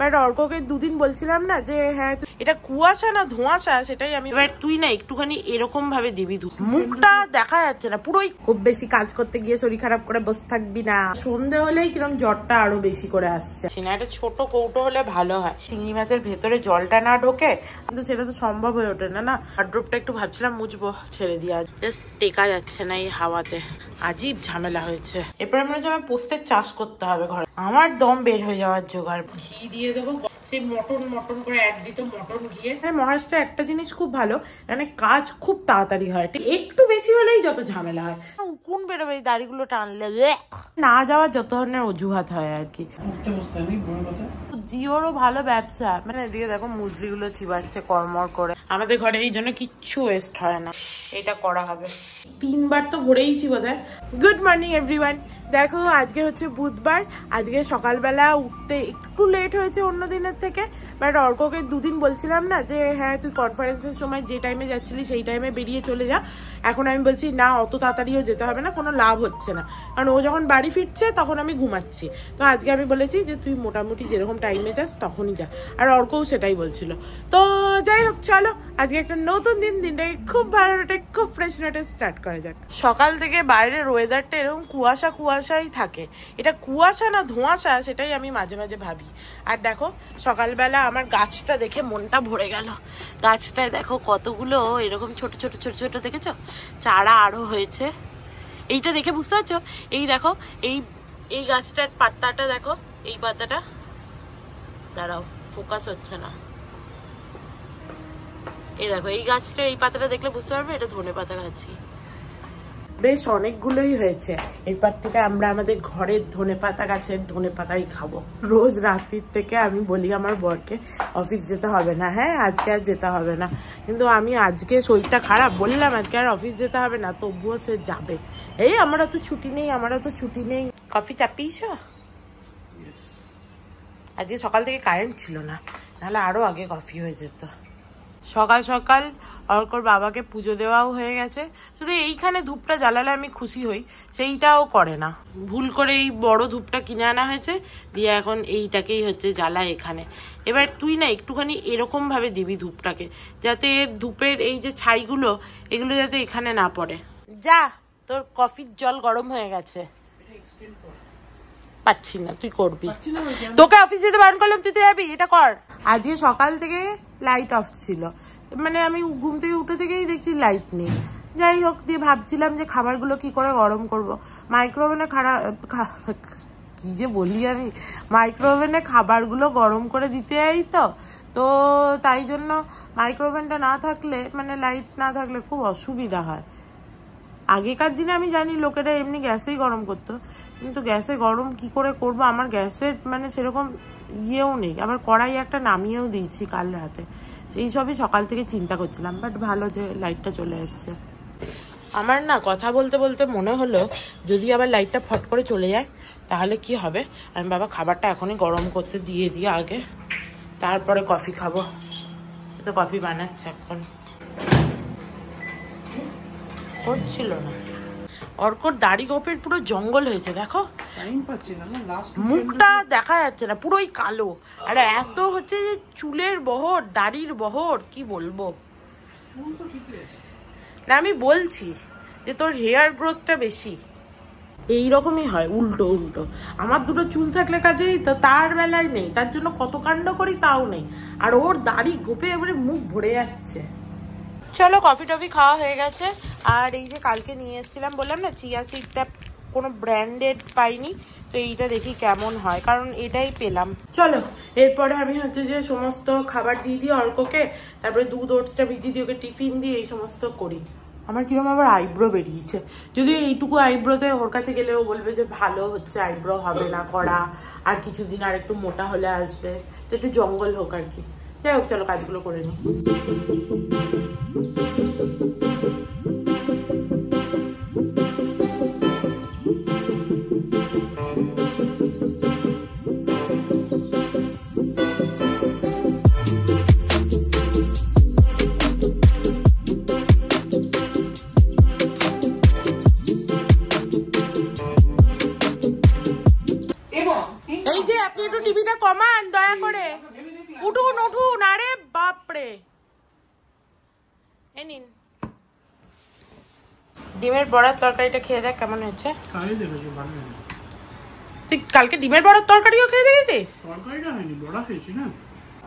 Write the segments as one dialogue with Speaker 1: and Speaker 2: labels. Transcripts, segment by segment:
Speaker 1: But অর্ককে দুদিন বলছিলাম না যে হ্যাঁ এটা কুয়াশা না ধোঁয়াশা সেটাই আমি এবার তুই না একটুখানি এরকম ভাবে দিবি মুখটা দেখা যাচ্ছে না পুরোই খুব বেশি কাজ করতে গিয়ে শরীর খারাপ করে বসে থাকবি না সন্ধে হলেই কিরম জ্বরটা আরো বেশি করে আসছে না একটা ছোট কৌটো হলে ভালো হয় চিংড়ি মাছের ভেতরে জলটা না ঢোকে কিন্তু সেটা তো সম্ভব হয়ে ওঠে না না ড্রপটা একটু ভাবছিলাম মুছবো ছেড়ে দিয়ে জাস্ট টেকা যাচ্ছে না এই হাওয়াতে আজীব ঝামেলা হয়েছে এরপরে মনে হচ্ছে আমার পোস্তের চাষ করতে হবে ঘরে আমার দম বের হয়ে যাওয়ার জোগাড় ঘি দিয়ে দিয়ে দেবো সেই মটন মটন করে অ্যাড দিত মটন ঘিয়ে হ্যাঁ মহারাষ্ট্রে একটা জিনিস খুব ভালো মানে কাজ খুব তাড়াতাড়ি হয় একটু বেশি হলেই যত ঝামেলা হয় কোন বেরোবে এই দাড়িগুলো টানলে না যাওয়ার যত ধরনের অজুহাত হয় আর কি জিওরও ভালো ব্যবসা মানে দিয়ে দেখো মুসলিগুলো চিবাচ্ছে কর্মর করে আমাদের ঘরে এই জন্য কিচ্ছু ওয়েস্ট হয় না এটা করা হবে তিনবার তো ভরেইছি বোধ হয় গুড মর্নিং এভরিওয়ান দেখো আজকে হচ্ছে বুধবার আজকে সকালবেলা উঠতে একটু লেট হয়েছে অন্য দিনের থেকে বাট অর্ককে দুদিন বলছিলাম না যে হ্যাঁ তুই কনফারেন্সের সময় যে টাইমে যাচ্ছিলি সেই টাইমে বেরিয়ে চলে যা এখন আমি বলছি না অত তাড়াতাড়িও যেতে হবে না কোনো লাভ হচ্ছে না কারণ ও যখন বাড়ি ফিরছে তখন আমি ঘুমাচ্ছি তো আজকে আমি বলেছি যে তুই মোটামুটি যেরকম টাইমে যাস তখনই যা আর অর্কও সেটাই বলছিল তো যাই হোক চলো আজকে একটা নতুন দিন দিনটাকে খুব ভালো নোটে খুব ফ্রেশ নোটে স্টার্ট করা যাক সকাল থেকে বাইরের ওয়েদারটা এরকম কুয়াশা কুয়াশাই থাকে এটা কুয়াশা না ধোঁয়াশা সেটাই আমি মাঝে মাঝে ভাবি আর দেখো সকালবেলা আমার গাছটা দেখে মনটা ভরে গেল গাছটায় দেখো কতগুলো এরকম ছোট ছোট ছোট ছোট দেখেছো চারা আরও হয়েছে এইটা দেখে বুঝতে পারছো এই দেখো এই এই গাছটার পাতাটা দেখো এই পাতাটা দাঁড়াও ফোকাস হচ্ছে না এই দেখো এই গাছটা এই পাতাটা দেখলে বুঝতে পারবে এটা ধনে পাতা গাছই বেশ অনেকগুলোই হয়েছে এরপর থেকে আমরা আমাদের ঘরের ধনে পাতা গাছের ধনে পাতাই খাবো রোজ রাত্রির থেকে আমি বলি আমার বরকে অফিস যেতে হবে না হ্যাঁ আজকে আর যেতে হবে না কিন্তু আমি আজকে শরীরটা খারাপ বললাম আজকে আর অফিস যেতে হবে না তবুও সে যাবে এই আমার তো ছুটি নেই আমার তো ছুটি নেই কফি চাপিয়েছ আজকে সকাল থেকে কারেন্ট ছিল না নাহলে আরও আগে কফি হয়ে যেত সকাল সকাল অর্কর বাবাকে পুজো দেওয়াও হয়ে গেছে শুধু এইখানে ধূপটা জ্বালালে আমি খুশি হই সেইটাও করে না ভুল করে এই বড় ধূপটা কিনে আনা হয়েছে দিয়ে এখন এইটাকেই হচ্ছে জ্বালা এখানে এবার তুই না একটুখানি এরকমভাবে দিবি ধূপটাকে যাতে ধূপের এই যে ছাইগুলো এগুলো যাতে এখানে না পড়ে যা তোর কফির জল গরম হয়ে গেছে পাচ্ছি না তুই করবি তোকে অফিস যেতে বারণ করলাম তুই তো যাবি এটা কর আজকে সকাল থেকে লাইট অফ ছিল মানে আমি ঘুম থেকে উঠে থেকেই দেখছি লাইট নেই যাই হোক দিয়ে ভাবছিলাম যে খাবারগুলো কি করে গরম করব। মাইক্রোওভেনে খারাপ কি যে বলি আমি মাইক্রোওভেনে খাবারগুলো গরম করে দিতে যাই তো তো তাই জন্য মাইক্রোওভেনটা না থাকলে মানে লাইট না থাকলে খুব অসুবিধা হয় আগেকার দিনে আমি জানি লোকেরা এমনি গ্যাসেই গরম করতো কিন্তু গ্যাসে গরম কি করে করব আমার গ্যাসের মানে সেরকম ইয়েও নেই আবার কড়াই একটা নামিয়েও দিয়েছি কাল রাতে এই সবই সকাল থেকে চিন্তা করছিলাম বাট ভালো যে লাইটটা চলে এসছে আমার না কথা বলতে বলতে মনে হলো যদি আবার লাইটটা ফট করে চলে যায় তাহলে কি হবে আমি বাবা খাবারটা এখনই গরম করতে দিয়ে দিই আগে তারপরে কফি খাবো তো কফি বানাচ্ছে এখন হচ্ছিল না অর্কর দাড়ি গোপের পুরো জঙ্গল হয়েছে দেখো মুখটা দেখা যাচ্ছে না পুরোই কালো আর এত হচ্ছে যে চুলের বহর দাড়ির বহর কি বলবো না আমি বলছি যে তোর হেয়ার গ্রোথটা বেশি এই রকমই হয় উল্টো উল্টো আমার দুটো চুল থাকলে কাজেই তো তার বেলায় নেই তার জন্য কত কাণ্ড করি তাও নেই আর ওর দাড়ি গোপে এবারে মুখ ভরে যাচ্ছে চলো কফি টফি খাওয়া হয়ে গেছে আর এই যে কালকে নিয়ে এসেছিলাম বললাম না চিয়া সিডটা কোনো ব্র্যান্ডেড পাইনি তো এইটা দেখি কেমন হয় কারণ এটাই পেলাম চলো এরপরে আমি হচ্ছে যে সমস্ত খাবার দিয়ে দিই অর্ককে তারপরে দুধ ওটসটা ভিজিয়ে দিই ওকে টিফিন দিয়ে এই সমস্ত করি আমার কিরকম আবার আইব্রো বেরিয়েছে যদি এইটুকু আইব্রোতে ওর কাছে গেলেও বলবে যে ভালো হচ্ছে আইব্রো হবে না করা আর কিছুদিন আর একটু মোটা হলে আসবে তো একটু জঙ্গল হোক আর কি যাই হোক চলো কাজগুলো করে নিই তরকারিটা খেয়ে দেখ কেমন হয়েছে তুই কালকে ডিমের বড়ার তরকারিও খেয়ে দেখেছিস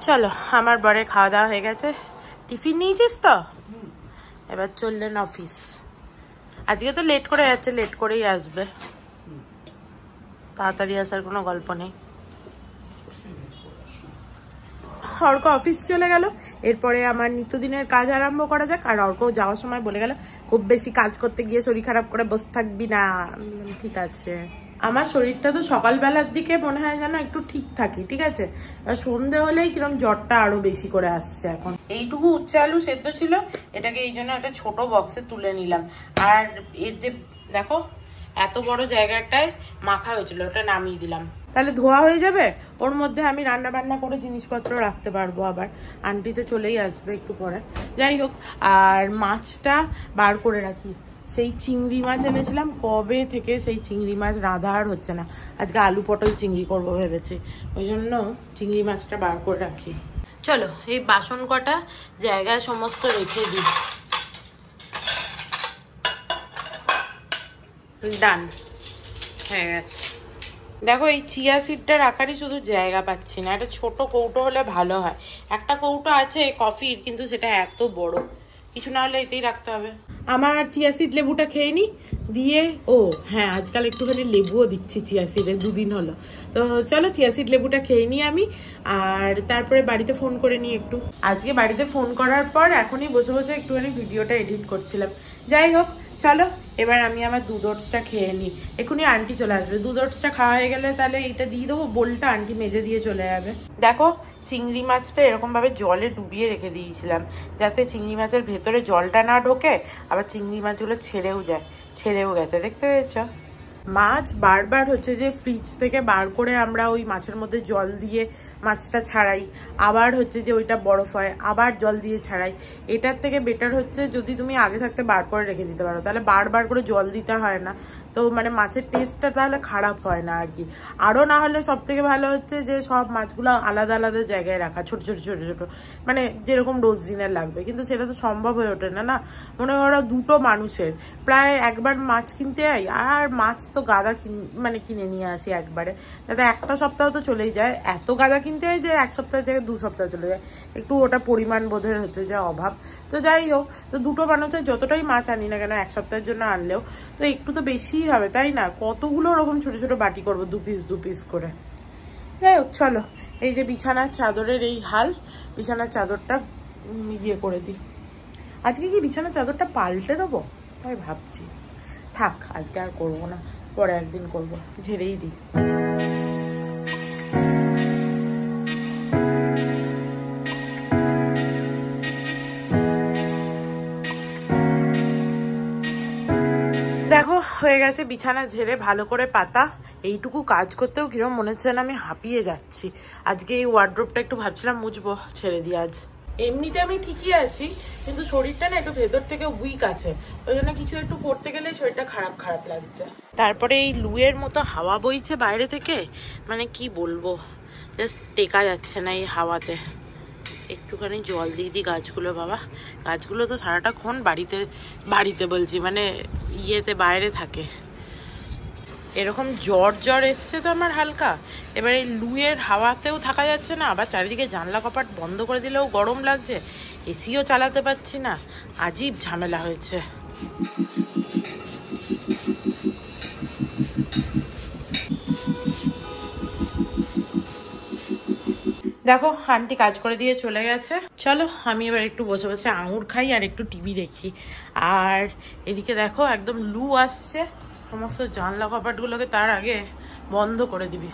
Speaker 1: চলো আমার বরের খাওয়া দাওয়া হয়ে গেছে টিফিন নিয়েছিস তো এবার চললেন অফিস আজকে তো লেট করে যাচ্ছে লেট করেই আসবে তাড়াতাড়ি আসার কোনো গল্প নেই অর্ক অফিস চলে গেল এরপরে আমার নিত্যদিনের কাজ আরম্ভ করা যাক আর অর্ক যাওয়ার সময় বলে গেল খুব বেশি কাজ করতে গিয়ে শরীর খারাপ করে বসে থাকবি না ঠিক আছে আমার শরীরটা তো সকালবেলার দিকে মনে হয় যেন একটু ঠিক থাকি ঠিক আছে সন্ধে হলেই কিরম জ্বরটা আরো বেশি করে আসছে এখন এইটুকু উচ্ছে আলু সেদ্ধ ছিল এটাকে এই জন্য একটা ছোট বক্সে তুলে নিলাম আর এর যে দেখো এত বড় জায়গাটায় মাখা হয়েছিল ওটা নামিয়ে দিলাম তাহলে ধোয়া হয়ে যাবে ওর মধ্যে আমি রান্না বান্না করে জিনিসপত্র রাখতে পারবো আবার আন্টি তো চলেই আসবে একটু পরে যাই হোক আর মাছটা বার করে রাখি সেই চিংড়ি মাছ এনেছিলাম কবে থেকে সেই চিংড়ি মাছ রাঁধা আর হচ্ছে না আজকে আলু পটল চিংড়ি করবো ভেবেছি ওই জন্য চিংড়ি মাছটা বার করে রাখি চলো এই বাসন কটা জায়গায় সমস্ত রেখে দিই ডান হয়ে গেছে দেখো এই চিয়া সিডটার আকারই শুধু জায়গা পাচ্ছি না একটা ছোট কৌটো হলে ভালো হয় একটা কৌটো আছে কফির কিন্তু সেটা এত বড় কিছু না হলে এতেই রাখতে হবে আমার চিয়া সিড লেবুটা খেয়ে নি দিয়ে ও হ্যাঁ আজকাল একটুখানি লেবুও দিচ্ছি চিয়া সিডে দুদিন হলো তো চলো চিয়া সিড লেবুটা খেয়ে নিই আমি আর তারপরে বাড়িতে ফোন করে নিই একটু আজকে বাড়িতে ফোন করার পর এখনই বসে বসে একটুখানি ভিডিওটা এডিট করছিলাম যাই হোক চলো এবার আমি আমার দু ওটসটা খেয়ে নিই এখনই আন্টি চলে আসবে দু ওটসটা খাওয়া হয়ে গেলে তাহলে এটা দিয়ে দেবো বোলটা আন্টি মেজে দিয়ে চলে যাবে দেখো চিংড়ি মাছটা এরকমভাবে জলে ডুবিয়ে রেখে দিয়েছিলাম যাতে চিংড়ি মাছের ভেতরে জলটা না ঢোকে আবার চিংড়ি মাছগুলো ছেড়েও যায় ছেড়েও গেছে দেখতে পেয়েছ মাছ বারবার হচ্ছে যে ফ্রিজ থেকে বার করে আমরা ওই মাছের মধ্যে জল দিয়ে মাছটা ছাড়াই আবার হচ্ছে যে ওইটা বরফ হয় আবার জল দিয়ে ছাড়াই এটার থেকে বেটার হচ্ছে যদি তুমি আগে থাকতে বার করে রেখে দিতে পারো তাহলে বারবার করে জল দিতে হয় না তো মানে মাছের টেস্টটা তাহলে খারাপ হয় না আর কি আরও না হলে সব থেকে ভালো হচ্ছে যে সব মাছগুলো আলাদা আলাদা জায়গায় রাখা ছোট ছোট ছোট ছোট মানে যেরকম রোজ দিনের লাগবে কিন্তু সেটা তো সম্ভব হয়ে ওঠে না না মনে ওরা দুটো মানুষের প্রায় একবার মাছ কিনতে যাই আর মাছ তো গাদা মানে কিনে নিয়ে আসি একবারে তাতে একটা সপ্তাহ তো চলেই যায় এত গাদা কিনতে হয় যে এক সপ্তাহ থেকে দু সপ্তাহ চলে যায় একটু ওটা পরিমাণ বোধের হচ্ছে যা অভাব তো যাই হোক তো দুটো মানুষের যতটাই মাছ আনি না কেন এক সপ্তাহের জন্য আনলেও তো একটু তো বেশি অস্থির হবে তাই না কতগুলো ওরকম ছোট ছোট বাটি করবো দু পিস দু পিস করে যাই হোক চলো এই যে বিছানার চাদরের এই হাল বিছানার চাদরটা ইয়ে করে দিই আজকে কি বিছানার চাদরটা পাল্টে দেবো তাই ভাবছি থাক আজকে আর করবো না পরে একদিন করবো ঝেড়েই দিই গেছে বিছানা ঝেড়ে ভালো করে পাতা এইটুকু কাজ করতেও কিরম মনে হচ্ছে না আমি হাঁপিয়ে যাচ্ছি আজকে এই ওয়ার্ড্রোপটা একটু ভাবছিলাম মুছবো ছেড়ে দিয়ে আজ এমনিতে আমি ঠিকই আছি কিন্তু শরীরটা না একটু ভেতর থেকে উইক আছে ওই জন্য কিছু একটু করতে গেলে শরীরটা খারাপ খারাপ লাগছে তারপরে এই লুয়ের মতো হাওয়া বইছে বাইরে থেকে মানে কি বলবো জাস্ট টেকা যাচ্ছে না এই হাওয়াতে একটুখানি জল দিয়ে দিই গাছগুলো বাবা গাছগুলো তো সারাটাক্ষণ বাড়িতে বাড়িতে বলছি মানে ইয়েতে বাইরে থাকে এরকম জ্বর জ্বর এসছে তো আমার হালকা এবার এই লুয়ের হাওয়াতেও থাকা যাচ্ছে না আবার চারিদিকে জানলা কপাট বন্ধ করে দিলেও গরম লাগছে এসিও চালাতে পারছি না আজীব ঝামেলা হয়েছে দেখো আন্টি কাজ করে দিয়ে চলে গেছে চলো আমি এবার একটু বসে বসে আঙুর খাই আর একটু টিভি দেখি আর এদিকে দেখো একদম লু আসছে সমস্ত জানলা কপাটগুলোকে তার আগে বন্ধ করে দিবি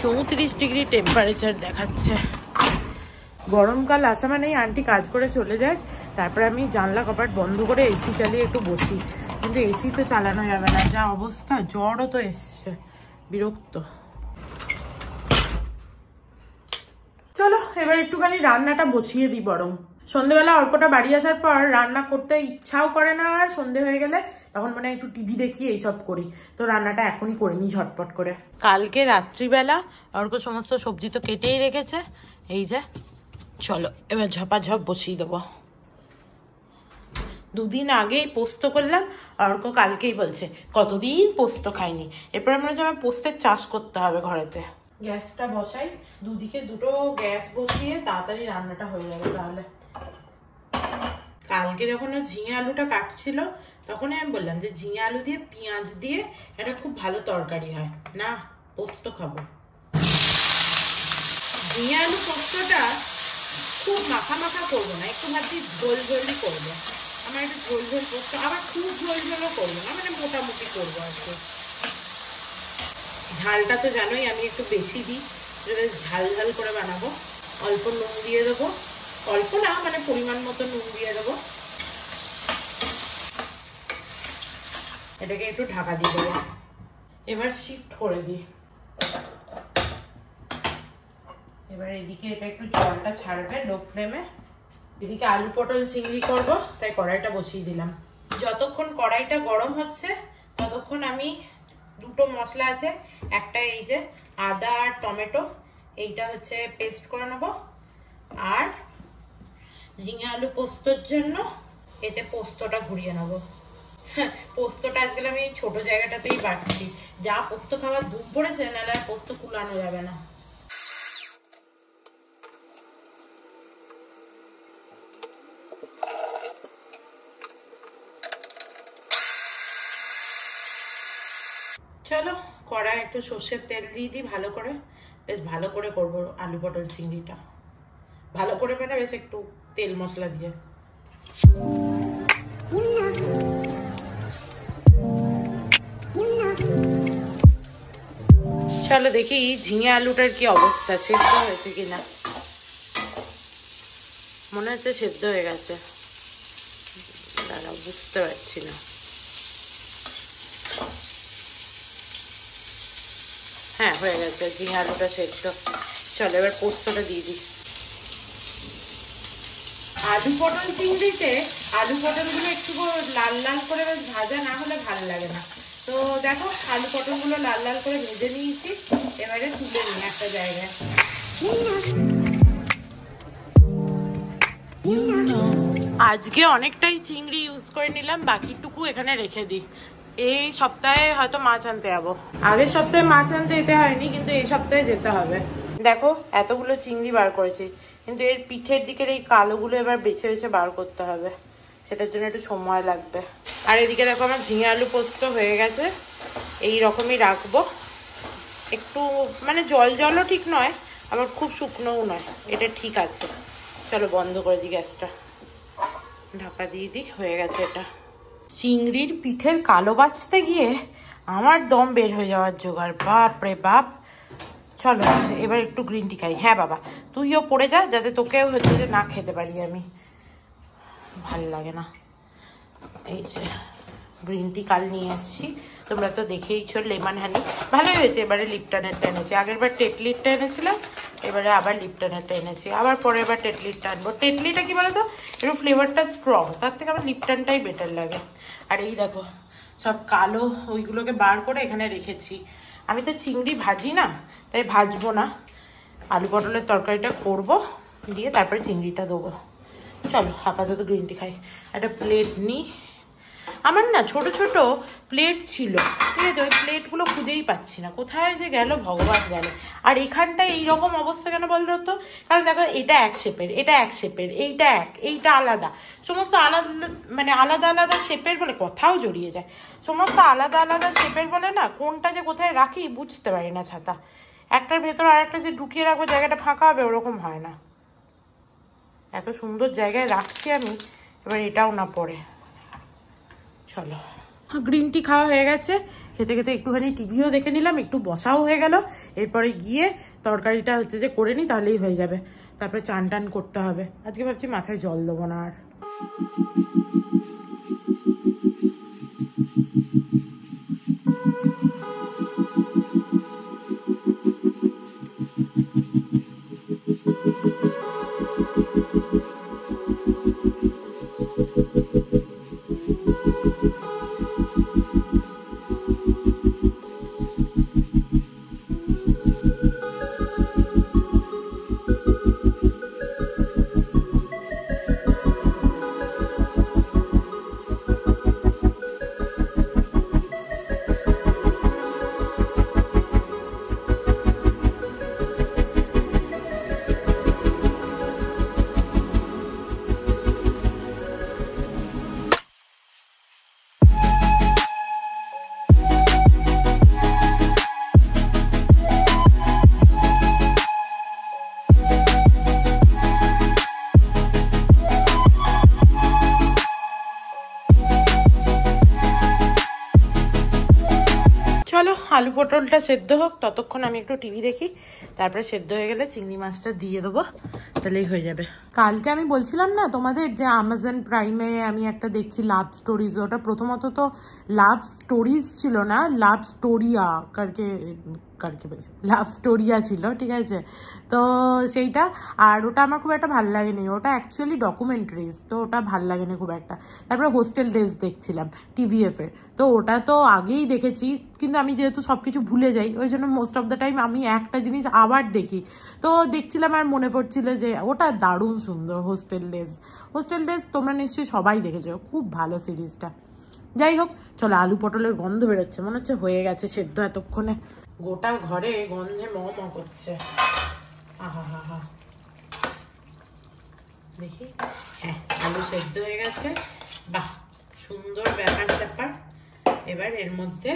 Speaker 1: চৌত্রিশ ডিগ্রি টেম্পারেচার দেখাচ্ছে গরমকাল আসা মানেই আন্টি কাজ করে চলে যায় তারপরে আমি জানলা কপাট বন্ধ করে এসি চালিয়ে একটু বসি কিন্তু এসি তো চালানো যাবে না যা অবস্থা জ্বরও তো এসছে বিরক্ত এবার একটুখানি রান্নাটা বসিয়ে দিই বরং সন্ধেবেলা অল্পটা বাড়ি আসার পর রান্না করতে ইচ্ছাও করে না আর সন্ধে হয়ে গেলে তখন মানে একটু টিভি দেখি এইসব করি তো রান্নাটা এখনই করে নিই ঝটপট করে কালকে রাত্রিবেলা অর্ক সমস্ত সবজি তো কেটেই রেখেছে এই যে চলো এবার ঝপাঝপ বসিয়ে দেবো দুদিন আগেই পোস্ত করলাম অর্ক কালকেই বলছে কতদিন পোস্ত খাইনি এরপরে মনে হচ্ছে আমার পোস্তের চাষ করতে হবে ঘরেতে গ্যাসটা বসাই দুদিকে দুটো গ্যাস বসিয়ে তাড়াতাড়ি রান্নাটা হয়ে যাবে তাহলে কালকে যখন ও ঝিঙে আলুটা কাটছিল তখন আমি বললাম যে ঝিঙে আলু দিয়ে পেঁয়াজ দিয়ে এটা খুব ভালো তরকারি হয় না পোস্ত খাবো ঝিঙে আলু পোস্তটা খুব মাখা মাখা করবো না একটু ভাবছি ঝোল ঝোলই করবো আমার একটু ঝোল ঝোল পোস্ত আবার খুব ঝোল ঝোলও করবো না মানে মোটামুটি করবো আর কি ঝালটা তো জানোই আমি একটু বেশি দিই যেটা ঝাল ঝাল করে বানাবো অল্প নুন দিয়ে দেবো অল্প না মানে পরিমাণ মতো নুন দিয়ে দেবো এটাকে একটু ঢাকা দিয়ে দেবো এবার শিফট করে দিই এবার এদিকে এটা একটু জলটা ছাড়বে লো ফ্লেমে এদিকে আলু পটল চিংড়ি করব তাই কড়াইটা বসিয়ে দিলাম যতক্ষণ কড়াইটা গরম হচ্ছে ততক্ষণ আমি দুটো মশলা আছে একটা এই যে আদা আর টমেটো এইটা হচ্ছে পেস্ট করে নেব আর ঝিঙে আলু পোস্তর জন্য এতে পোস্তটা ঘুরিয়ে নেব হ্যাঁ, পোস্তটা আজকাল আমি ছোট জায়গাটাতেই বাড়ছি যা পোস্ত খাওয়ার দুপ পড়েছে নাহলে আর পোস্ত কুলানো যাবে না একটু সর্ষের তেল দিয়ে দিই ভালো করে বেশ ভালো করে করব আলু পটল চিংড়িটা ভালো করে মানে বেশ একটু তেল মশলা দিয়ে চলো দেখি ঝিঙে আলুটার কি অবস্থা সেদ্ধ হয়েছে কিনা মনে হচ্ছে সেদ্ধ হয়ে গেছে বুঝতে পারছি না হ্যাঁ হয়ে গেছে ঝিঙে আলুটা সেদ্ধ চলো এবার পোস্তটা দিয়ে দিই আলু পটল চিংড়িতে আলু পটলগুলো একটু লাল লাল করে ভাজা না হলে ভালো লাগে না তো দেখো আলু পটলগুলো লাল লাল করে ভেজে নিয়েছি এবারে তুলে নিই একটা জায়গায় আজকে অনেকটাই চিংড়ি ইউজ করে নিলাম বাকিটুকু এখানে রেখে দিই এই সপ্তাহে হয়তো মাছ আনতে যাবো আগের সপ্তাহে মাছ আনতে যেতে হয়নি কিন্তু এই সপ্তাহে যেতে হবে দেখো এতগুলো চিংড়ি বার করেছি কিন্তু এর পিঠের দিকের এই কালোগুলো এবার বেছে বেছে বার করতে হবে সেটার জন্য একটু সময় লাগবে আর এদিকে দেখো আমার ঝিঙে আলু পোস্ত হয়ে গেছে এই রকমই রাখবো একটু মানে জল জলও ঠিক নয় আবার খুব শুকনোও নয় এটা ঠিক আছে চলো বন্ধ করে দিই গ্যাসটা ঢাকা দিয়ে দিই হয়ে গেছে এটা চিংড়ির পিঠের কালো বাঁচতে গিয়ে আমার দম বের হয়ে যাওয়ার জোগাড় বাপ রে বাপ চলো এবার একটু গ্রিন টি খাই হ্যাঁ বাবা তুইও পড়ে যা যাতে তোকেও হচ্ছে যে না খেতে পারি আমি ভাল লাগে না এই যে গ্রিন টি কাল নিয়ে এসছি তোমরা তো দেখেইছো লেমন হানি ভালোই হয়েছে এবারে লিপটানেরটা এনেছি আগেরবার টেটলিটটা এনেছিলাম এবারে আবার লিপটানেরটা এনেছি আবার পরে এবার টেটলিটটা আনবো টেটলিটা কী বলতো একটু ফ্লেভারটা স্ট্রং তার থেকে আমার লিপটানটাই বেটার লাগে আর এই দেখো সব কালো ওইগুলোকে বার করে এখানে রেখেছি আমি তো চিংড়ি ভাজি না তাই ভাজবো না আলু পটলের তরকারিটা করব দিয়ে তারপরে চিংড়িটা দেবো চলো আপাতত গ্রিন টি খাই একটা প্লেট নিই আমার না ছোট ছোট প্লেট ছিল ঠিক আছে ওই প্লেটগুলো খুঁজেই পাচ্ছি না কোথায় যে গেল ভগবান জানে আর এখানটায় এইরকম অবস্থা কেন বললো তো কারণ দেখো এটা এক শেপের এটা এক শেপের এইটা এক এইটা আলাদা সমস্ত আলাদা মানে আলাদা আলাদা শেপের বলে কথাও জড়িয়ে যায় সমস্ত আলাদা আলাদা শেপের বলে না কোনটা যে কোথায় রাখি বুঝতে পারি না ছাতা একটার ভেতর আর একটা যে ঢুকিয়ে রাখবো জায়গাটা ফাঁকা হবে ওরকম হয় না এত সুন্দর জায়গায় রাখছি আমি এবার এটাও না পড়ে চলো গ্রিন হ্যাঁ, টি খাওয়া হয়ে গেছে খেতে খেতে একটুখানি টিভিও দেখে নিলাম একটু বসাও হয়ে গেল এরপরে গিয়ে তরকারিটা হচ্ছে যে করে নিই তাহলেই হয়ে যাবে তারপরে চান টান করতে হবে আজকে ভাবছি মাথায় জল দেবো না আর পটলটা সেদ্ধ হোক ততক্ষণ আমি একটু টিভি দেখি তারপরে সেদ্ধ হয়ে গেলে চিংড়ি মাছটা দিয়ে দেবো তাহলেই হয়ে যাবে কালকে আমি বলছিলাম না তোমাদের যে আমাজন প্রাইমে আমি একটা দেখছি লাভ স্টোরিজ ওটা প্রথমত তো লাভ স্টোরিজ ছিল না লাভ স্টোরিয়া কারকে আর কি লাভ স্টোরিয়া ছিল ঠিক আছে তো সেইটা আর ওটা আমার খুব একটা ভাল লাগেনি ওটা অ্যাকচুয়ালি ডকুমেন্টারিজ তো ওটা ভাল লাগেনি খুব একটা তারপরে হোস্টেল ড্রেস দেখছিলাম টিভিএফের তো ওটা তো আগেই দেখেছি কিন্তু আমি যেহেতু সব কিছু ভুলে যাই ওই জন্য মোস্ট অফ দ্য টাইম আমি একটা জিনিস আবার দেখি তো দেখছিলাম আর মনে পড়ছিল যে ওটা দারুণ সুন্দর হোস্টেল ড্রেস হোস্টেল ড্রেস তোমরা নিশ্চয়ই সবাই দেখেছ খুব ভালো সিরিজটা যাই হোক চলো আলু পটলের গন্ধ বেরোচ্ছে মনে হচ্ছে হয়ে গেছে সেদ্ধ এতক্ষণে গোটা ঘরে গন্ধে ম ম করছে আহা হা হা দেখি হ্যাঁ আলু সেদ্ধ হয়ে গেছে বাহ সুন্দর ব্যাপার স্যাপার এবার এর মধ্যে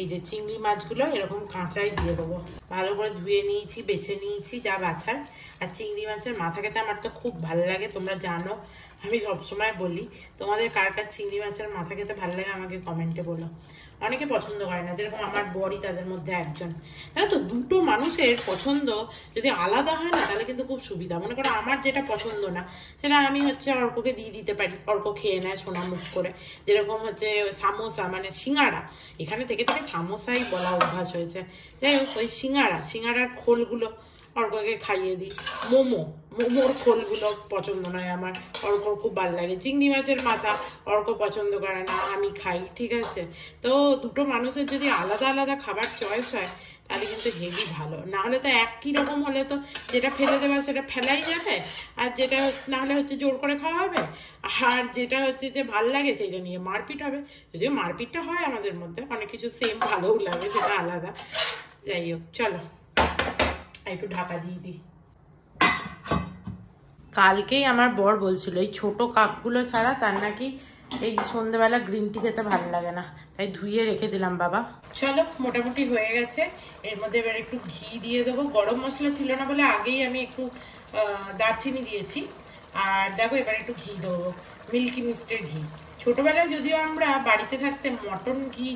Speaker 1: এই যে চিংড়ি মাছগুলো এরকম কাঁচাই দিয়ে দেবো ভালো করে ধুয়ে নিয়েছি বেছে নিয়েছি যা বাছার আর চিংড়ি মাছের মাথা খেতে আমার তো খুব ভালো লাগে তোমরা জানো আমি সবসময় বলি তোমাদের কার কার চিংড়ি মাছের মাথা খেতে ভালো লাগে আমাকে কমেন্টে বলো অনেকে পছন্দ করে না যেরকম আমার বরই তাদের মধ্যে একজন হ্যাঁ তো দুটো মানুষের পছন্দ যদি আলাদা হয় না তাহলে কিন্তু খুব সুবিধা মনে করো আমার যেটা পছন্দ না সেটা আমি হচ্ছে অর্ককে দিয়ে দিতে পারি অর্ক খেয়ে নেয় সোনা মুখ করে যেরকম হচ্ছে সামোসা মানে সিঙ্গাড়া এখানে থেকে থেকে সামোসাই বলা অভ্যাস হয়েছে যাই হোক ওই সিঙ্গাড়া সিঙ্গাড়ার খোলগুলো অর্ককে খাইয়ে দিই মোমো মোমোর খোলগুলো পছন্দ নয় আমার অর্ক খুব ভালো লাগে চিংড়ি মাছের মাথা অর্ক পছন্দ করে না আমি খাই ঠিক আছে তো দুটো মানুষের যদি আলাদা আলাদা খাবার চয়েস হয় তাহলে কিন্তু হেভি ভালো নাহলে তো একই রকম হলে তো যেটা ফেলে দেওয়া সেটা ফেলাই যাবে আর যেটা নাহলে হচ্ছে জোর করে খাওয়া হবে আর যেটা হচ্ছে যে ভাল লাগে সেটা নিয়ে মারপিট হবে যদিও মারপিটটা হয় আমাদের মধ্যে অনেক কিছু সেম ভালোও লাগে সেটা আলাদা যাই হোক চলো একটু ঢাকা দিয়ে দিই কালকেই আমার বর বলছিল এই ছোট কাপগুলো ছাড়া তার নাকি এই সন্ধ্যেবেলা গ্রিন টি খেতে ভালো লাগে না তাই ধুয়ে রেখে দিলাম বাবা চলো মোটামুটি হয়ে গেছে এর মধ্যে এবার একটু ঘি দিয়ে দেবো গরম মশলা ছিল না বলে আগেই আমি একটু দারচিনি দিয়েছি আর দেখো এবার একটু ঘি দেবো মিল্কি মিস্টের ঘি ছোটবেলায় যদিও আমরা বাড়িতে থাকতে মটন ঘি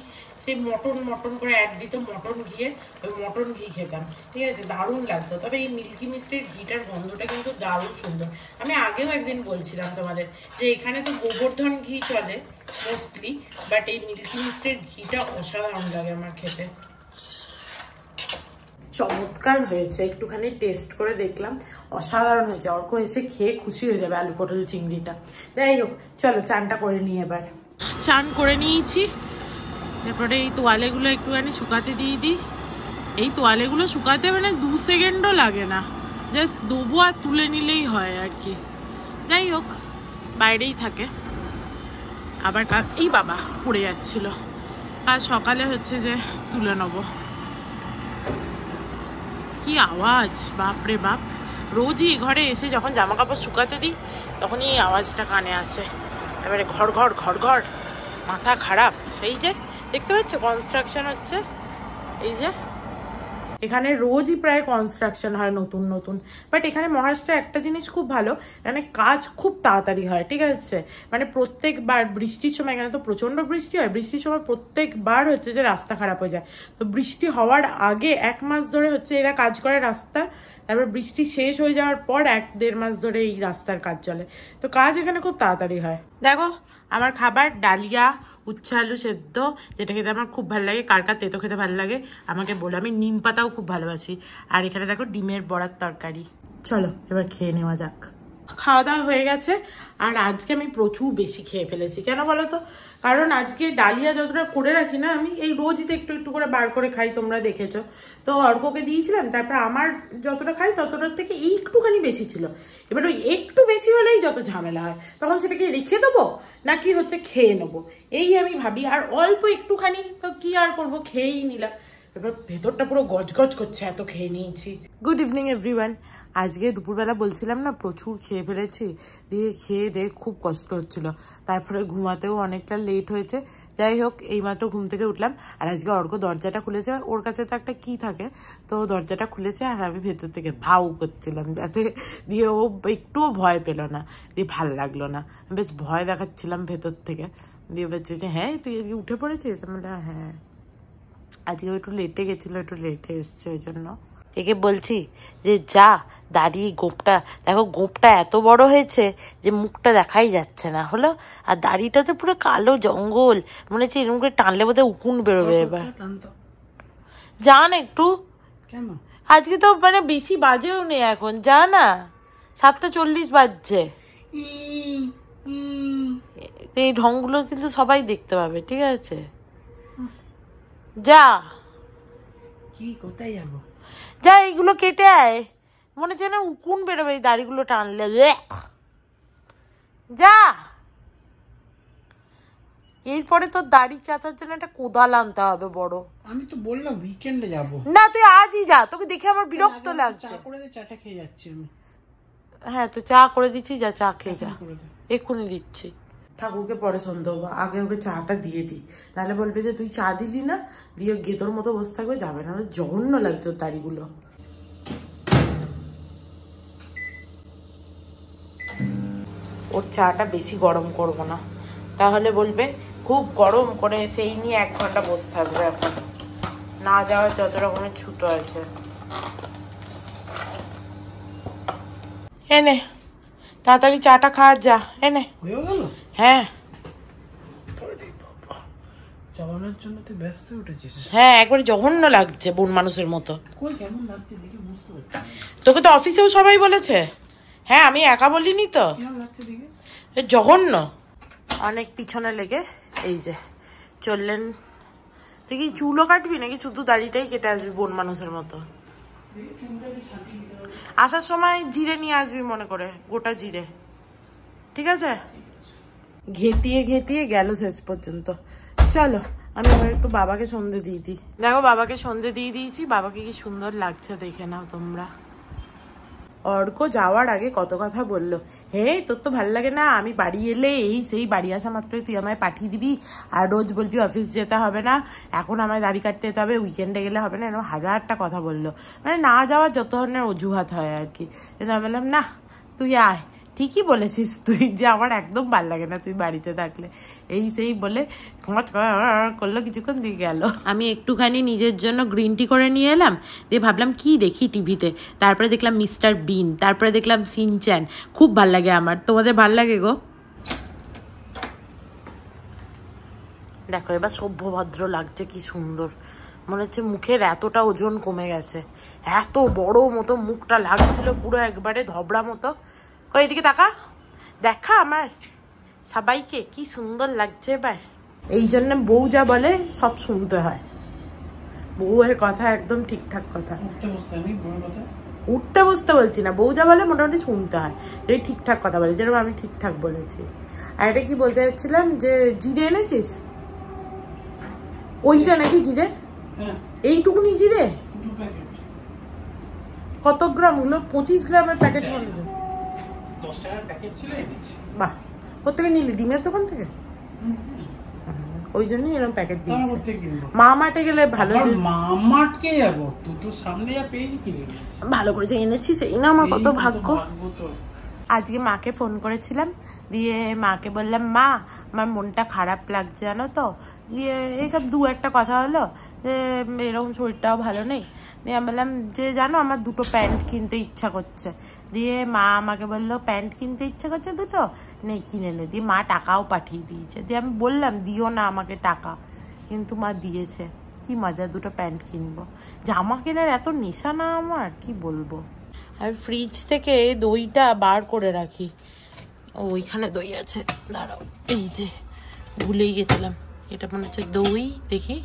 Speaker 1: সেই মটন মটন করে এক দিত মটন ঘিয়ে ওই মটন ঘি খেতাম ঠিক আছে দারুণ লাগতো তবে এই মিল্কি মিশ্রির ঘিটার গন্ধটা কিন্তু দারুণ সুন্দর আমি আগেও একদিন বলছিলাম তোমাদের যে এখানে তো গোবর্ধন ঘি চলে মোস্টলি বাট এই মিল্কি মিশ্রির ঘিটা অসাধারণ লাগে আমার খেতে চমৎকার হয়েছে একটুখানি টেস্ট করে দেখলাম অসাধারণ হয়েছে অর্ক এসে খেয়ে খুশি হয়ে যাবে আলু পটল চিংড়িটা যাই হোক চলো চানটা করে নিই এবার চান করে নিয়েছি তারপরে এই তোয়ালেগুলো একটুখানি শুকাতে দিয়ে দিই এই তোয়ালেগুলো শুকাতে মানে দু সেকেন্ডও লাগে না জাস্ট দবু আর তুলে নিলেই হয় আর কি যাই হোক বাইরেই থাকে আবার কাজ এই বাবা পড়ে যাচ্ছিল আর সকালে হচ্ছে যে তুলে নেবো কি আওয়াজ বাপরে বাপ রোজই ঘরে এসে যখন জামা কাপড় শুকাতে দিই তখনই এই আওয়াজটা কানে আসে এবারে ঘর ঘর ঘর ঘর মাথা খারাপ এই যে দেখতে পাচ্ছ কনস্ট্রাকশন হচ্ছে এই যে এখানে রোজই প্রায় কনস্ট্রাকশন হয় নতুন নতুন বাট এখানে মহারাষ্ট্রে একটা জিনিস খুব ভালো এখানে কাজ খুব তাড়াতাড়ি হয় ঠিক আছে মানে প্রত্যেকবার বৃষ্টির সময় এখানে তো প্রচণ্ড বৃষ্টি হয় বৃষ্টির সময় প্রত্যেকবার হচ্ছে যে রাস্তা খারাপ হয়ে যায় তো বৃষ্টি হওয়ার আগে এক মাস ধরে হচ্ছে এরা কাজ করে রাস্তা তারপর বৃষ্টি শেষ হয়ে যাওয়ার পর এক দেড় মাস ধরে এই রাস্তার কাজ চলে তো কাজ এখানে খুব তাড়াতাড়ি হয় দেখো আমার খাবার ডালিয়া উচ্ছে আলু সেদ্ধ যেটা খেতে আমার খুব ভালো লাগে কার কার তেতো খেতে ভালো লাগে আমাকে বলো আমি নিম পাতাও খুব ভালোবাসি আর এখানে দেখো ডিমের বড়ার তরকারি চলো এবার খেয়ে নেওয়া যাক খাওয়া দাওয়া হয়ে গেছে আর আজকে আমি প্রচুর বেশি খেয়ে ফেলেছি কেন বলো তো কারণ আজকে ডালিয়া যতটা করে রাখি না আমি এই রোজই তো একটু একটু করে বার করে খাই তোমরা দেখেছো তো অর্ককে দিয়েছিলাম তারপর আমার যতটা খাই ততটার থেকে একটুখানি বেশি ছিল এবার ওই একটু বেশি হলেই যত ঝামেলা হয় তখন সেটাকে রেখে দেবো নাকি হচ্ছে খেয়ে নেবো এই আমি ভাবি আর অল্প একটুখানি তো কি আর করবো খেয়েই নিলাম এবার ভেতরটা পুরো গজগজ করছে এত খেয়ে নিয়েছি গুড ইভিনিং এভরিওয়ান আজকে দুপুরবেলা বলছিলাম না প্রচুর খেয়ে ফেলেছি দিয়ে খেয়ে দিয়ে খুব কষ্ট হচ্ছিলো তারপরে ঘুমাতেও অনেকটা লেট হয়েছে যাই হোক এইমাত্র ঘুম থেকে উঠলাম আর আজকে অর্ঘ দরজাটা খুলেছে ওর কাছে তো একটা কি থাকে তো দরজাটা খুলেছে আর আমি ভেতর থেকে ভাউ করছিলাম যাতে দিয়ে ও একটুও ভয় পেল না দিয়ে ভাল লাগলো না বেশ ভয় দেখাচ্ছিলাম ভেতর থেকে দিয়ে বলছে যে হ্যাঁ তুই আজকে উঠে পড়েছিস আমি হ্যাঁ, হ্যাঁ আজকে একটু লেটে গেছিলো একটু লেটে এসছে ওই জন্য একে বলছি যে যা দাঁড়িয়ে গোপটা দেখো গোপটা এত বড় হয়েছে যে মুখটা দেখাই যাচ্ছে না হলো আর দাড়িটা তো পুরো কালো জঙ্গল মনে হচ্ছে এরকম করে টানলে বোধহয় উকুন বেরোবে এবার যান একটু আজকে তো মানে বেশি বাজেও নেই এখন যা না সাতটা চল্লিশ বাজছে এই ঢংগুলো কিন্তু সবাই দেখতে পাবে ঠিক আছে যা কি কোথায় যাবো যা এইগুলো কেটে আয় মনে হচ্ছে না উকুন বেরোবে এই দাড়িগুলো টানলে যা এরপরে তোর দাড়ি চাচার জন্য একটা কোদাল আনতে হবে বড় আমি তো বললাম উইকেন্ডে যাব না তুই আজই যা তোকে দেখে আমার বিরক্ত লাগছে চা করে দে চাটা খেয়ে যাচ্ছি আমি হ্যাঁ তো চা করে দিচ্ছি যা চা খেয়ে যা এক্ষুনি দিচ্ছি ঠাকুরকে পরে সন্ধ্যা হবো আগে ওকে চাটা দিয়ে দিই নাহলে বলবে যে তুই চা দিলি না দিয়ে গেতোর মতো বসে থাকবে যাবে না জঘন্য লাগছে ওর দাড়িগুলো ওর চাটা বেশি গরম করব না তাহলে বলবে খুব গরম করে সেই নিয়ে এক ঘন্টা বসে থাকবে এখন না যাওয়ার যত রকমের ছুতো আছে এনে তাড়াতাড়ি চাটা খাওয়া যা এনে হ্যাঁ চুলো হ্যাঁ, জঘন্য লাগছে মানুষের মতো তোকে তো অফিসেও সবাই বলেছে হ্যাঁ আমি একা বলিনি তো জঘন্য অনেক পিছনে লেগে এই যে চললেন তুই কি চুলও কাটবি নাকি শুধু দাড়িটাই কেটে আসবি বোন মানুষের মতো আসার সময় জিরে নিয়ে আসবি মনে করে গোটা জিরে ঠিক আছে ঘেতিয়ে ঘেতিয়ে গেল শেষ পর্যন্ত চলো আমি আবার একটু বাবাকে সন্ধে দিয়ে দিই দেখো বাবাকে সন্ধে দিয়ে দিয়েছি বাবাকে কি সুন্দর লাগছে দেখে নাও তোমরা অর্ক যাওয়ার আগে কত কথা বলল হে তোর তো ভাল লাগে না আমি বাড়ি এলে এই সেই বাড়ি আসা মাত্রই তুই আমায় পাঠিয়ে দিবি আর রোজ বলবি অফিস যেতে হবে না এখন আমায় দাড়ি কাটতে যেতে হবে উইকেন্ডে গেলে হবে না এরকম হাজারটা কথা বললো মানে না যাওয়ার যত ধরনের অজুহাত হয় আর কি আমি বললাম না তুই আয় ঠিকই বলেছিস তুই যে আমার একদম ভাল লাগে না তুই বাড়িতে থাকলে এই সেই বলে করলো কিছুক্ষণ দিয়ে গেল আমি একটুখানি নিজের জন্য গ্রিন টি করে নিয়ে এলাম দিয়ে ভাবলাম কি দেখি টিভিতে তারপরে দেখলাম মিস্টার বিন তারপরে দেখলাম সিনচ্যান খুব ভাল লাগে আমার তোমাদের ভাল লাগে গো দেখো এবার সভ্যভদ্র লাগছে কি সুন্দর মনে হচ্ছে মুখের এতটা ওজন কমে গেছে এত বড় মতো মুখটা লাগছিল পুরো একবারে ধবড়া মতো ও এদিকে তাকা দেখা আমার সবাইকে কি সুন্দর লাগছে এবার এই জন্য বউ যা বলে সব শুনতে হয় বউয়ের কথা একদম ঠিকঠাক কথা উঠতে বসতে বলছি না বউ যা বলে মোটামুটি শুনতে হয় যদি ঠিকঠাক কথা বলে যেরকম আমি ঠিকঠাক বলেছি আর এটা কি বলতে চাচ্ছিলাম যে জিরে এনেছিস ওইটা নাকি জিরে হ্যাঁ। এইটুকুনি জিরে কত গ্রাম হলো পঁচিশ গ্রামের প্যাকেট মনে হয় নিলি ডিমের দোকান থেকে ওই এরকম প্যাকেট গেলে ভালো করে যে না আমার কত ভাগ্য আজকে মাকে ফোন করেছিলাম দিয়ে মাকে বললাম মা আমার মনটা খারাপ লাগছে জানো তো দিয়ে এইসব দু একটা কথা হলো যে এরকম শরীরটাও ভালো নেই দিয়ে আমি বললাম যে জানো আমার দুটো প্যান্ট কিনতে ইচ্ছা করছে দিয়ে মা আমাকে বললো প্যান্ট কিনতে ইচ্ছে করছে দুটো নেই কিনে নে দিয়ে মা টাকাও পাঠিয়ে দিয়েছে দিয়ে আমি বললাম দিও না আমাকে টাকা কিন্তু মা দিয়েছে কি মজা দুটো প্যান্ট কিনবো জামা কেনার এত নেশা না আমার কি বলবো আর ফ্রিজ থেকে দইটা বার করে রাখি ওইখানে দই আছে দাঁড়াও এই যে ভুলেই গেছিলাম এটা মনে হচ্ছে দই দেখি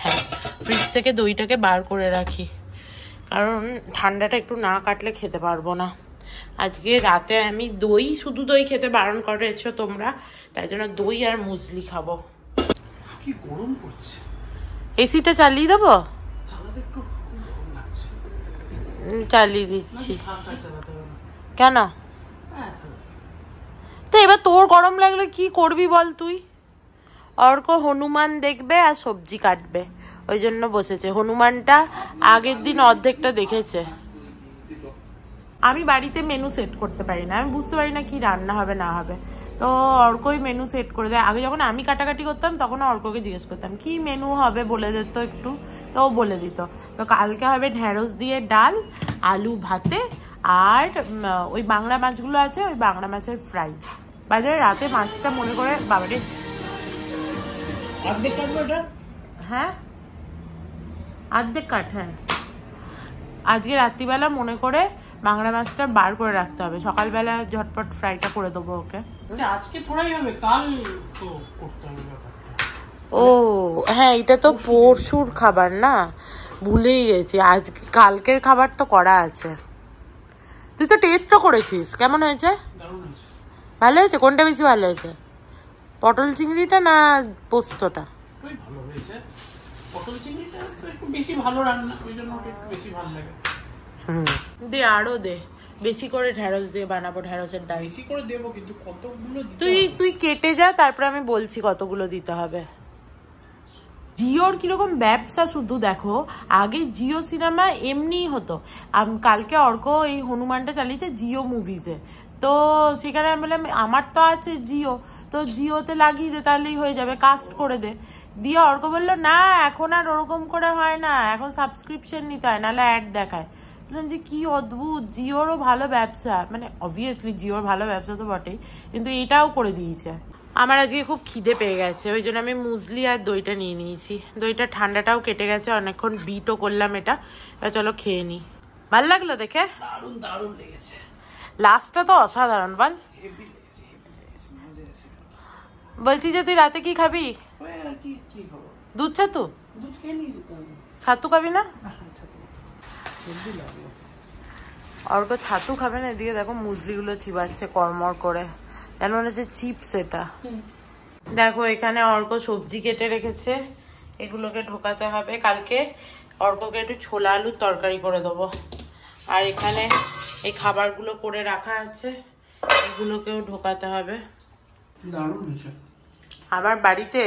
Speaker 1: হ্যাঁ ফ্রিজ থেকে দইটাকে বার করে রাখি কারণ ঠান্ডাটা একটু না কাটলে খেতে পারবো না আজকে রাতে আমি দই শুধু দই খেতে বারণ করেছো তোমরা তাই জন্য দই আর মুসলি খাবো এসিটা চালিয়ে দেবো চালিয়ে দিচ্ছি কেন হ্যাঁ, তো এবার তোর গরম লাগলে কি করবি বল তুই অর্ক হনুমান দেখবে আর সবজি কাটবে ওই জন্য বসেছে হনুমানটা আগের দিন অর্ধেকটা দেখেছে আমি বাড়িতে মেনু সেট করতে পারি না আমি বুঝতে পারি না কি রান্না হবে না হবে তো অর্কই মেনু সেট করে দেয় আগে যখন আমি কাটাকাটি করতাম তখন অর্ককে জিজ্ঞেস করতাম কি মেনু হবে বলে দিত একটু তো ও বলে দিত তো কালকে হবে ঢ্যাঁড়স দিয়ে ডাল আলু ভাতে আর ওই বাংলা মাছগুলো আছে ওই বাংলা মাছের ফ্রাই বাজারে রাতে মাছটা মনে করে বাবারে হ্যাঁ আর্ধেক কাঠ হ্যাঁ আজকে রাত্রিবেলা মনে করে বাংলা মাছটা বার করে রাখতে হবে সকালবেলা ঝটপট ফ্রাইটা করে দেবো ওকে আচ্ছা, আজকে থোড়াই হবে কাল তো করতে হবে ও হ্যাঁ এটা তো পরশুর খাবার না ভুলেই গেছি আজকে কালকের খাবার তো করা আছে তুই তো টেস্টও করেছিস কেমন হয়েছে ভালো হয়েছে কোনটা বেশি ভালো হয়েছে পটল চিংড়িটা না পোস্তটা ভালো হয়েছে দিয়ে তুই কেটে আমি বলছি কতগুলো দিতে হবে জিওর কিরকম ব্যবসা শুধু দেখো আগে জিও সিনেমা এমনিই হতো কালকে অর্ক এই হনুমানটা চালিয়েছে জিও মুভিজে তো সেখানে আমি বললাম আমার তো আছে জিও তো জিওতে লাগিয়ে দে তাহলেই হয়ে যাবে কাস্ট করে দে দিয়ে অর্ক বললো না এখন আর ওরকম করে হয় না এখন সাবস্ক্রিপশন নিতে হয় নাহলে অ্যাড দেখায় বললাম যে কি অদ্ভুত জিওরও ভালো ব্যবসা মানে অবভিয়াসলি জিওর ভালো ব্যবসা তো বটেই কিন্তু এটাও করে দিয়েছে আমার আজকে খুব খিদে পেয়ে গেছে ওই জন্য আমি মুজলি আর দইটা নিয়ে নিয়েছি দইটা ঠান্ডাটাও কেটে গেছে অনেকক্ষণ বিটও করলাম এটা চলো খেয়ে নিই ভাল লাগলো দেখে দারুণ লেগেছে লাস্টটা তো অসাধারণ বল বলছি যে তুই রাতে কি খাবি দুধ ছাতু ছাতু খাবি না অর্ক ছাতু খাবে না এদিকে দেখো মুসলিগুলো চিবাচ্ছে কর্মর করে যেন মনে হচ্ছে চিপস এটা দেখো এখানে অর্ক সবজি কেটে রেখেছে এগুলোকে ঢোকাতে হবে কালকে অর্ককে একটু ছোলা আলুর তরকারি করে দেবো আর এখানে এই খাবারগুলো করে রাখা আছে এগুলোকেও ঢোকাতে হবে আবার বাড়িতে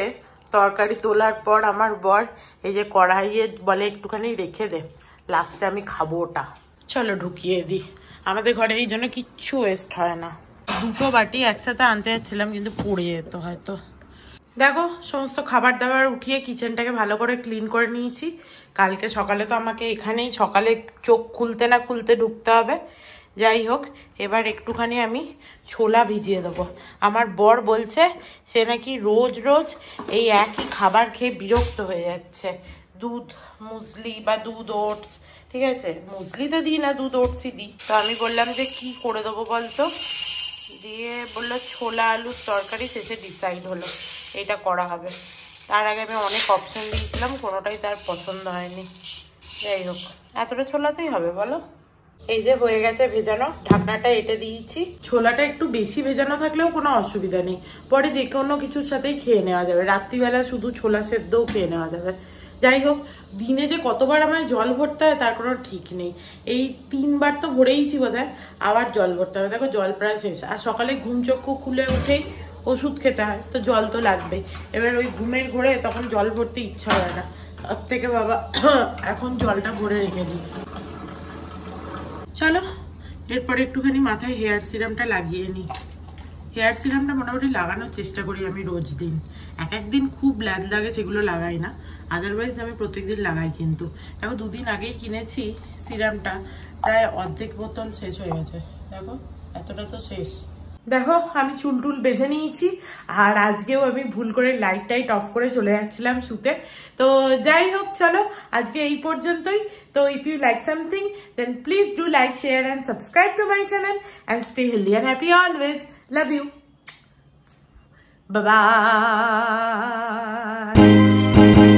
Speaker 1: তরকারি তোলার পর আমার বর এই যে কড়াইয়ে বলে একটুখানি রেখে দে লাস্টে আমি খাবো ওটা চলো ঢুকিয়ে দিই আমাদের ঘরে এই জন্য কিচ্ছু ওয়েস্ট হয় না দুটো বাটি একসাথে আনতে যাচ্ছিলাম কিন্তু পড়ে যেত হয়তো দেখো সমস্ত খাবার দাবার উঠিয়ে কিচেনটাকে ভালো করে ক্লিন করে নিয়েছি কালকে সকালে তো আমাকে এখানেই সকালে চোখ খুলতে না খুলতে ঢুকতে হবে যাই হোক এবার একটুখানি আমি ছোলা ভিজিয়ে দেবো আমার বর বলছে সে নাকি রোজ রোজ এই একই খাবার খেয়ে বিরক্ত হয়ে যাচ্ছে দুধ মুসলি বা দুধ ওটস ঠিক আছে মুসলি তো দিই না দুধ ওটসই দিই তো আমি বললাম যে কি করে দেবো বলতো দিয়ে বললো ছোলা আলুর তরকারি শেষে ডিসাইড হলো এটা করা হবে তার আগে আমি অনেক অপশন দিয়েছিলাম কোনোটাই তার পছন্দ হয়নি যাই হোক এতটা ছোলাতেই হবে বলো এই যে হয়ে গেছে ভেজানো ঢাকনাটা এটে দিয়েছি ছোলাটা একটু বেশি ভেজানো থাকলেও কোনো অসুবিধা নেই পরে যে কোনো কিছুর সাথেই খেয়ে নেওয়া যাবে রাত্রিবেলা শুধু ছোলা সেদ্ধও খেয়ে নেওয়া যাবে যাই হোক দিনে যে কতবার আমায় জল ভরতে হয় তার কোনো ঠিক নেই এই তিনবার তো ভরেইছি বোধ আবার জল ভরতে হবে দেখো জল প্রায় শেষ আর সকালে ঘুম চক্ষু খুলে উঠেই ওষুধ খেতে হয় তো জল তো লাগবে এবার ওই ঘুমের ঘরে তখন জল ভরতে ইচ্ছা হয় না তার থেকে বাবা এখন জলটা ভরে রেখে দিই চলো এরপরে একটুখানি মাথায় হেয়ার সিরামটা লাগিয়ে নিই হেয়ার সিরামটা মোটামুটি লাগানোর চেষ্টা করি আমি রোজ দিন এক একদিন খুব ল্যাদ লাগে সেগুলো লাগাই না আদারওয়াইজ আমি প্রত্যেকদিন লাগাই কিন্তু দেখো দুদিন আগেই কিনেছি সিরামটা প্রায় অর্ধেক বোতল শেষ হয়ে গেছে দেখো এতটা তো শেষ দেখো আমি চুল টুল বেঁধে নিয়েছি আর আজকেও আমি ভুল করে লাইট টাইট অফ করে চলে যাচ্ছিলাম শুতে তো যাই হোক চলো আজকে এই পর্যন্তই So if you like something, then please do like, share and subscribe to my channel and stay healthy and happy always. Love you. Bye-bye.